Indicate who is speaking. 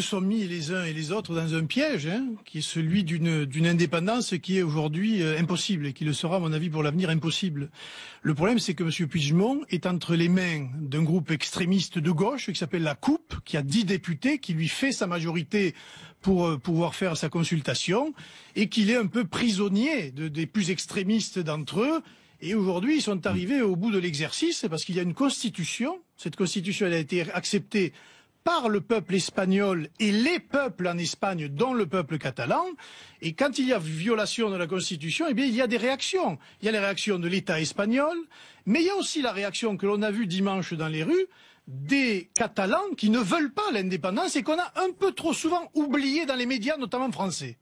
Speaker 1: se sont mis les uns et les autres dans un piège, hein, qui est celui d'une indépendance qui est aujourd'hui euh, impossible et qui le sera, à mon avis, pour l'avenir impossible. Le problème, c'est que M. Puigdemont est entre les mains d'un groupe extrémiste de gauche qui s'appelle la Coupe, qui a dix députés, qui lui fait sa majorité pour euh, pouvoir faire sa consultation, et qu'il est un peu prisonnier des plus extrémistes d'entre eux. Et aujourd'hui, ils sont arrivés au bout de l'exercice parce qu'il y a une constitution. Cette constitution a été acceptée par le peuple espagnol et les peuples en Espagne, dont le peuple catalan. Et quand il y a violation de la Constitution, eh bien, il y a des réactions. Il y a les réactions de l'État espagnol, mais il y a aussi la réaction que l'on a vue dimanche dans les rues des Catalans qui ne veulent pas l'indépendance et qu'on a un peu trop souvent oublié dans les médias, notamment français.